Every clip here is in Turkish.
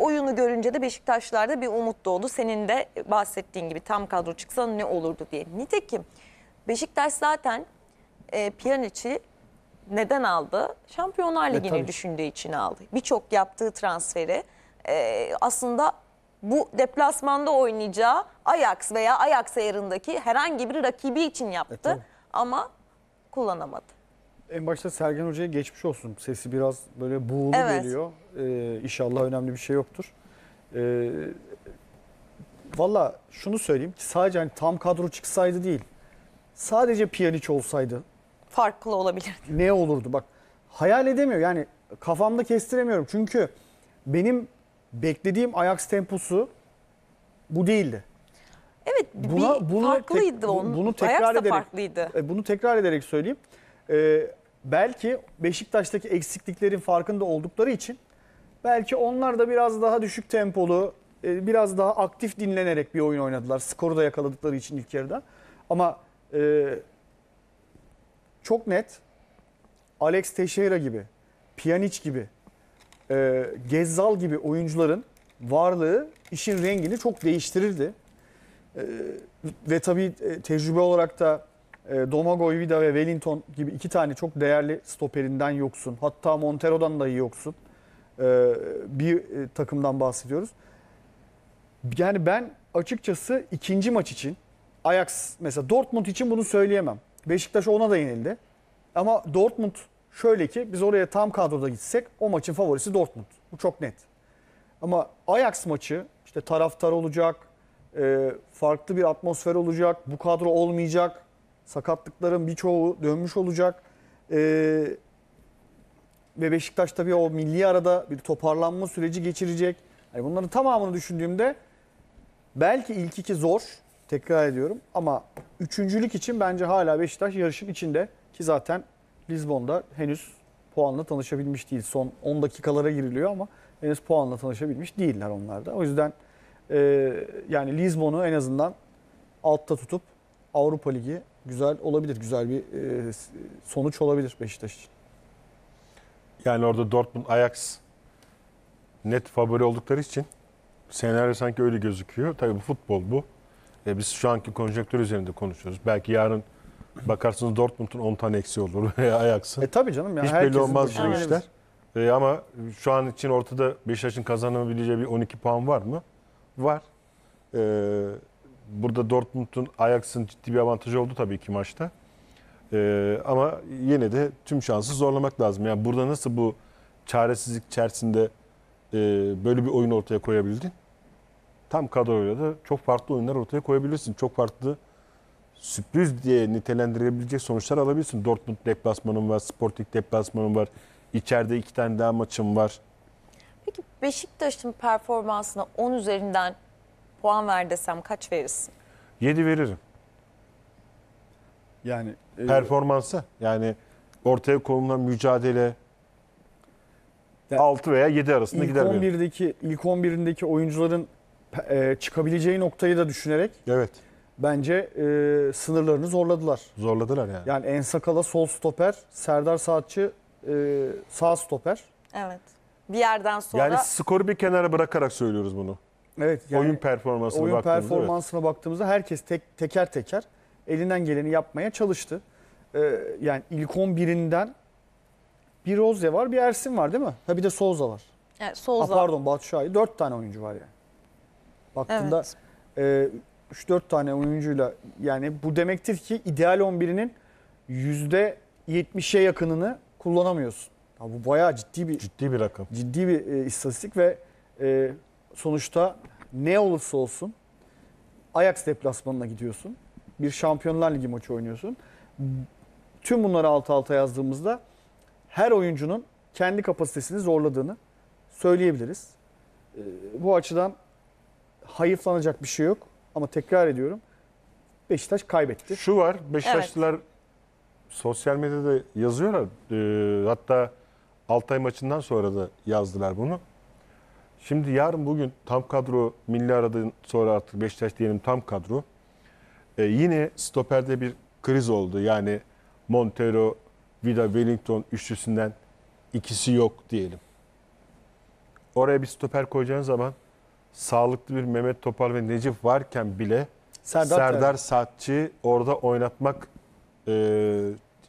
oyunu görünce de Beşiktaşlar'da bir umut doğdu. Senin de bahsettiğin gibi tam kadro çıksa ne olurdu diye. Nitekim Beşiktaş zaten e, Pjanic'i neden aldı? Şampiyonlar e, Ligi'ni e, düşündüğü için aldı. Birçok yaptığı transferi e, aslında bu deplasmanda oynayacağı Ajax veya Ajax ayarındaki herhangi bir rakibi için yaptı. E, Ama kullanamadı. En başta Sergen Hoca'ya geçmiş olsun. Sesi biraz böyle buğulu evet. geliyor. Ee, inşallah önemli bir şey yoktur. Ee, Valla şunu söyleyeyim sadece hani tam kadro çıksaydı değil. Sadece Pjanic olsaydı. Farklı olabilirdi. Ne olurdu bak. Hayal edemiyor yani kafamda kestiremiyorum. Çünkü benim beklediğim Ajax temposu bu değildi. Evet buna, bir bunu farklıydı tek, onun. Bunu tekrar Ajax da ederek, farklıydı. E, bunu tekrar ederek söyleyeyim. Ee, belki Beşiktaş'taki eksikliklerin farkında oldukları için belki onlar da biraz daha düşük tempolu, e, biraz daha aktif dinlenerek bir oyun oynadılar. Skoru da yakaladıkları için ilk yarıda. Ama e, çok net Alex Teixeira gibi, Pjanic gibi, e, Gezzal gibi oyuncuların varlığı işin rengini çok değiştirirdi. E, ve tabii e, tecrübe olarak da e, Domagoj Vida ve Wellington gibi iki tane çok değerli stoperinden yoksun. Hatta Montero'dan da yoksun. E, bir e, takımdan bahsediyoruz. Yani ben açıkçası ikinci maç için Ajax mesela Dortmund için bunu söyleyemem. Beşiktaş ona da yenildi. Ama Dortmund şöyle ki biz oraya tam kadroda gitsek o maçın favorisi Dortmund. Bu çok net. Ama Ajax maçı işte taraftar olacak, farklı bir atmosfer olacak, bu kadro olmayacak, Sakatlıkların birçoğu dönmüş olacak. Ee, ve Beşiktaş tabii o milli arada bir toparlanma süreci geçirecek. Yani bunların tamamını düşündüğümde belki ilk iki zor tekrar ediyorum ama üçüncülük için bence hala Beşiktaş yarışın içinde ki zaten lisbon'da henüz puanla tanışabilmiş değil. Son 10 dakikalara giriliyor ama henüz puanla tanışabilmiş değiller onlar da. O yüzden e, yani lisbon'u en azından altta tutup Avrupa Ligi güzel olabilir. Güzel bir e, sonuç olabilir Beşiktaş için. Yani orada Dortmund, Ajax net favori oldukları için senaryo sanki öyle gözüküyor. Tabii bu futbol bu. E biz şu anki konjonktür üzerinde konuşuyoruz. Belki yarın bakarsınız Dortmund'un 10 tane eksi olur veya Ajax'ın. E tabii canım. Yani Hiç belli olmaz bu işler. E ama şu an için ortada Beşiktaş'ın kazanabileceği bir 12 puan var mı? Var. Eee Burada Dortmund'un Ajax'ın ciddi bir avantajı oldu tabii ki maçta. Ee, ama yine de tüm şansı zorlamak lazım. Yani burada nasıl bu çaresizlik içerisinde e, böyle bir oyun ortaya koyabildin? Tam kadroyla da çok farklı oyunlar ortaya koyabilirsin. Çok farklı sürpriz diye nitelendirebilecek sonuçlar alabilirsin. Dortmund deplasmanım var, Sporting deplasmanım var. İçeride iki tane daha maçım var. Peki Beşiktaş'ın performansına 10 üzerinden puan ver desem kaç verirsin? 7 veririm. Yani e, Performansa yani ortaya konulan mücadele Yani 6 veya 7 arasında ilk gider benim. 11'deki ilk 11'indeki oyuncuların e, çıkabileceği noktayı da düşünerek Evet. bence e, sınırlarını zorladılar. Zorladılar yani. Yani Ensakala sol stoper, Serdar Saatçı e, sağ stoper. Evet. Bir yerden sonra Yani skoru bir kenara bırakarak söylüyoruz bunu. Evet, yani oyun performansına oyun baktığımızda, performansına evet. baktığımızda herkes tek teker teker elinden geleni yapmaya çalıştı. Ee, yani ilk 11'inden bir Rozya var, bir Ersin var değil mi? Ha bir de Souza var. Evet, Ha, pardon Batu Şahin. 4 tane oyuncu var yani. Baktığında Evet. e, 3-4 tane oyuncuyla yani bu demektir ki ideal 11'inin %70'e yakınını kullanamıyorsun. Ha bu bayağı ciddi bir ciddi bir rakam. ciddi bir e, istatistik ve e, sonuçta ne olursa olsun Ajax deplasmanına gidiyorsun. Bir Şampiyonlar Ligi maçı oynuyorsun. Tüm bunları alt alta yazdığımızda her oyuncunun kendi kapasitesini zorladığını söyleyebiliriz. Ee, bu açıdan hayıflanacak bir şey yok. Ama tekrar ediyorum Beşiktaş kaybetti. Şu var Beşiktaşlılar evet. sosyal medyada yazıyorlar. E, hatta Altay maçından sonra da yazdılar bunu. Şimdi yarın bugün tam kadro milli aradığın sonra artık Beşiktaş diyelim tam kadro. E, yine stoperde bir kriz oldu. Yani Montero, Vida, Wellington üçlüsünden ikisi yok diyelim. Oraya bir stoper koyacağın zaman sağlıklı bir Mehmet Topal ve Necip varken bile Serdar, Serdar Saatçi orada oynatmak e,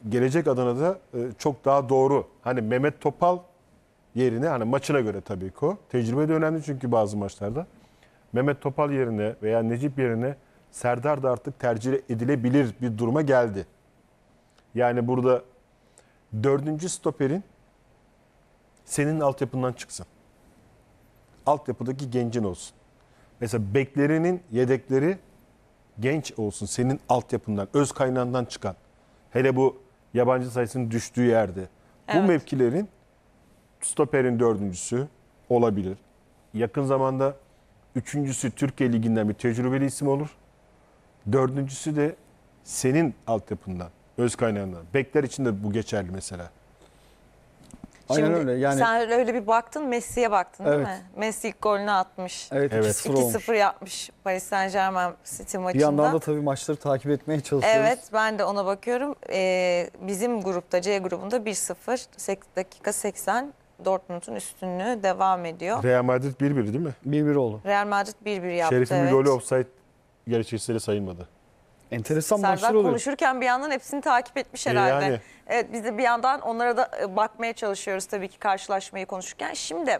gelecek adına da e, çok daha doğru. Hani Mehmet Topal yerine hani maçına göre tabii ki o. Tecrübe de önemli çünkü bazı maçlarda. Mehmet Topal yerine veya Necip yerine Serdar da artık tercih edilebilir bir duruma geldi. Yani burada dördüncü stoperin senin altyapından çıksın. Altyapıdaki gencin olsun. Mesela beklerinin yedekleri genç olsun. Senin altyapından, öz kaynağından çıkan. Hele bu yabancı sayısının düştüğü yerde. Evet. Bu mevkilerin stoperin dördüncüsü olabilir. Yakın zamanda üçüncüsü Türkiye Ligi'nden bir tecrübeli isim olur. Dördüncüsü de senin altyapından, öz kaynağından. Bekler için de bu geçerli mesela. Aynen Şimdi öyle. Yani sen öyle bir baktın Messi'ye baktın Evet. değil mi? Messi ilk golünü atmış. Evet, Evet. 2-0 olmuş. yapmış Paris Saint Germain City maçında. bir yandan da tabii maçları takip etmeye çalışıyoruz. Evet ben de ona bakıyorum. Ee, bizim grupta C grubunda 1-0 sek- dakika 80 Dortmund'un üstünlüğü devam ediyor. Real Madrid 1-1 değil mi? 1-1 oldu. Real Madrid 1-1 yaptı. Şerif'in evet. bir golü offside gerçekleri sayılmadı. Enteresan Serdar maçlar oluyor. konuşurken bir yandan hepsini takip etmiş e, herhalde. Yani. Evet biz de bir yandan onlara da e, bakmaya çalışıyoruz tabii ki karşılaşmayı konuşurken. Şimdi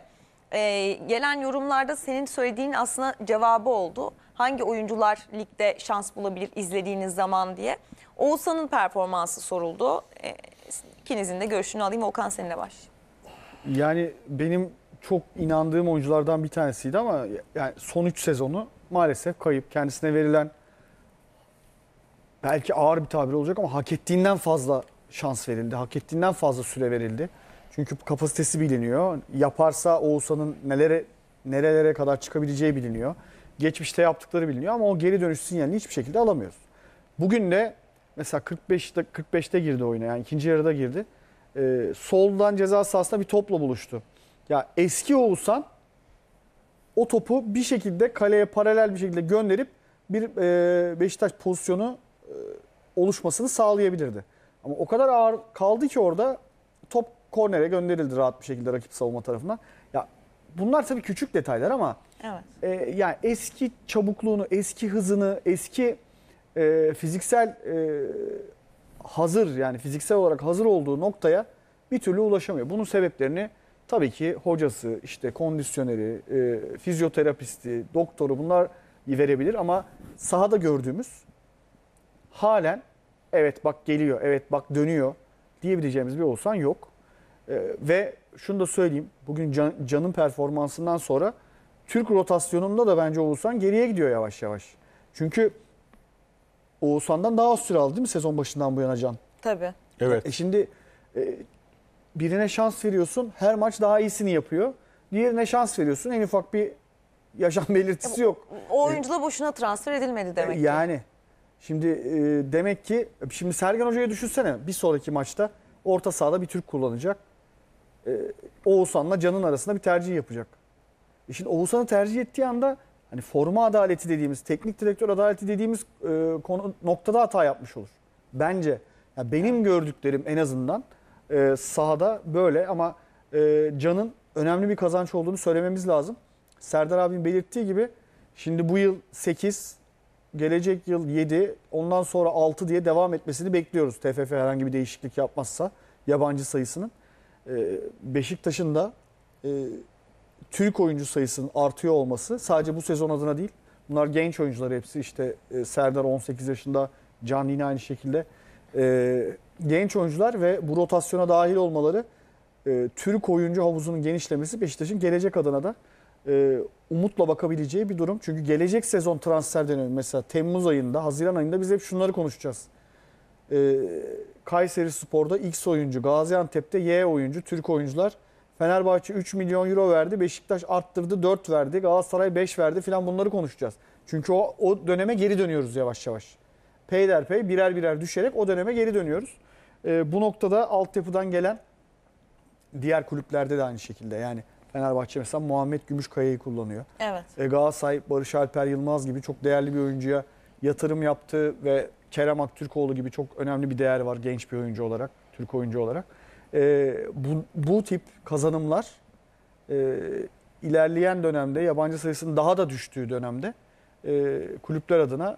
e, gelen yorumlarda senin söylediğin aslında cevabı oldu. Hangi oyuncular ligde şans bulabilir izlediğiniz zaman diye. Oğuzhan'ın performansı soruldu. E, ikinizin de görüşünü alayım. Okan seninle başlayayım. Yani benim çok inandığım oyunculardan bir tanesiydi ama yani son 3 sezonu maalesef kayıp. Kendisine verilen belki ağır bir tabir olacak ama hak ettiğinden fazla şans verildi. Hak ettiğinden fazla süre verildi. Çünkü kapasitesi biliniyor. Yaparsa Oğuzhan'ın nelere nerelere kadar çıkabileceği biliniyor. Geçmişte yaptıkları biliniyor ama o geri dönüş sinyalini hiçbir şekilde alamıyoruz. Bugün de mesela 45'te 45'te girdi oyuna yani ikinci yarıda girdi e, soldan ceza sahasında bir topla buluştu. Ya eski Oğuzhan o topu bir şekilde kaleye paralel bir şekilde gönderip bir e, Beşiktaş pozisyonu e, oluşmasını sağlayabilirdi. Ama o kadar ağır kaldı ki orada top kornere gönderildi rahat bir şekilde rakip savunma tarafına. Ya bunlar tabii küçük detaylar ama evet. e, yani eski çabukluğunu, eski hızını, eski e, fiziksel e, hazır yani fiziksel olarak hazır olduğu noktaya bir türlü ulaşamıyor. Bunun sebeplerini tabii ki hocası, işte kondisyoneri, e, fizyoterapisti, doktoru bunlar verebilir ama sahada gördüğümüz halen evet bak geliyor, evet bak dönüyor diyebileceğimiz bir olsan yok. E, ve şunu da söyleyeyim. Bugün can, Can'ın performansından sonra Türk rotasyonunda da bence olsan geriye gidiyor yavaş yavaş. Çünkü Oğuzhan'dan daha az süre aldı değil mi sezon başından bu yana Can? Tabii. Evet. E şimdi e, birine şans veriyorsun her maç daha iyisini yapıyor. Diğerine şans veriyorsun en ufak bir yaşam belirtisi e, yok. O oyuncu da boşuna transfer edilmedi demek ki. Yani şimdi e, demek ki şimdi Sergen hocayı düşünsene bir sonraki maçta orta sahada bir Türk kullanacak. E, Oğuzhan'la Can'ın arasında bir tercih yapacak. E şimdi Oğuzhan'ı tercih ettiği anda hani forma adaleti dediğimiz, teknik direktör adaleti dediğimiz e, konu noktada hata yapmış olur. Bence. Yani benim gördüklerim en azından e, sahada böyle ama e, Can'ın önemli bir kazanç olduğunu söylememiz lazım. Serdar abim belirttiği gibi şimdi bu yıl 8, gelecek yıl 7, ondan sonra 6 diye devam etmesini bekliyoruz. TFF herhangi bir değişiklik yapmazsa yabancı sayısının. E, Beşiktaş'ın da e, Türk oyuncu sayısının artıyor olması sadece bu sezon adına değil. Bunlar genç oyuncular hepsi işte e, Serdar 18 yaşında, Can yine aynı şekilde. E, genç oyuncular ve bu rotasyona dahil olmaları e, Türk oyuncu havuzunun genişlemesi Beşiktaş'ın gelecek adına da umutla bakabileceği bir durum. Çünkü gelecek sezon transfer dönemi mesela Temmuz ayında, Haziran ayında biz hep şunları konuşacağız. Kayseri Spor'da X oyuncu, Gaziantep'te Y oyuncu, Türk oyuncular Fenerbahçe 3 milyon euro verdi. Beşiktaş arttırdı 4 verdi. Galatasaray 5 verdi filan bunları konuşacağız. Çünkü o, o döneme geri dönüyoruz yavaş yavaş. Peyderpey birer birer düşerek o döneme geri dönüyoruz. E, bu noktada altyapıdan gelen diğer kulüplerde de aynı şekilde. Yani Fenerbahçe mesela Muhammed Gümüşkaya'yı kullanıyor. Evet. E, Galatasaray Barış Alper Yılmaz gibi çok değerli bir oyuncuya yatırım yaptı ve Kerem Aktürkoğlu gibi çok önemli bir değer var genç bir oyuncu olarak, Türk oyuncu olarak e, bu, bu tip kazanımlar e, ilerleyen dönemde yabancı sayısının daha da düştüğü dönemde e, kulüpler adına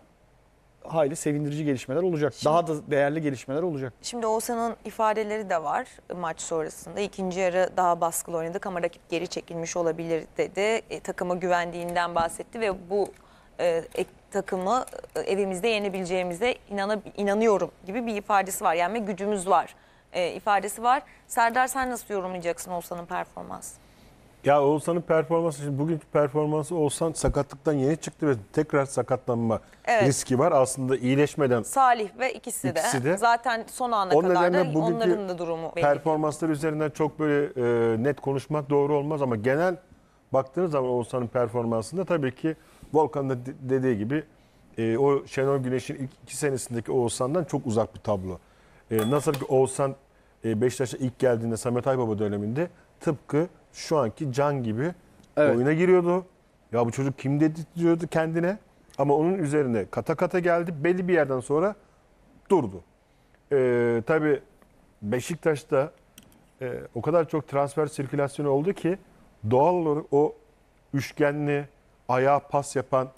hayli sevindirici gelişmeler olacak. Şimdi, daha da değerli gelişmeler olacak. Şimdi Oğuzhan'ın ifadeleri de var maç sonrasında. ikinci yarı daha baskılı oynadık ama rakip geri çekilmiş olabilir dedi. E, takıma güvendiğinden bahsetti ve bu e, takımı e, evimizde yenebileceğimize inanıyorum gibi bir ifadesi var. Yani gücümüz var e, ifadesi var. Serdar sen nasıl yorumlayacaksın Oğuzhan'ın performansı? Ya Oğuzhan'ın performansı, şimdi bugünkü performansı Oğuzhan sakatlıktan yeni çıktı ve tekrar sakatlanma evet. riski var. Aslında iyileşmeden. Salih ve ikisi, ikisi de. de. Zaten son ana o kadar da onların da durumu belli. Performansları üzerinden çok böyle e, net konuşmak doğru olmaz ama genel baktığınız zaman Oğuzhan'ın performansında tabii ki Volkan'ın da dediği gibi e, o Şenol Güneş'in ilk iki senesindeki Oğuzhan'dan çok uzak bir tablo. E, nasıl ki Oğuzhan e, Beşiktaş'a ilk geldiğinde Samet Aybaba döneminde tıpkı şu anki Can gibi evet. oyuna giriyordu. Ya bu çocuk kim dedi diyordu kendine. Ama onun üzerine kata kata geldi. Belli bir yerden sonra durdu. E, tabii Beşiktaş'ta e, o kadar çok transfer sirkülasyonu oldu ki doğal olarak o üçgenli ayağa pas yapan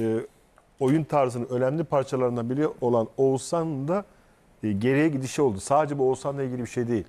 e, oyun tarzının önemli parçalarından biri olan Oğuzhan da e, geriye gidişi oldu. Sadece bu Oğuzhan'la ilgili bir şey değil.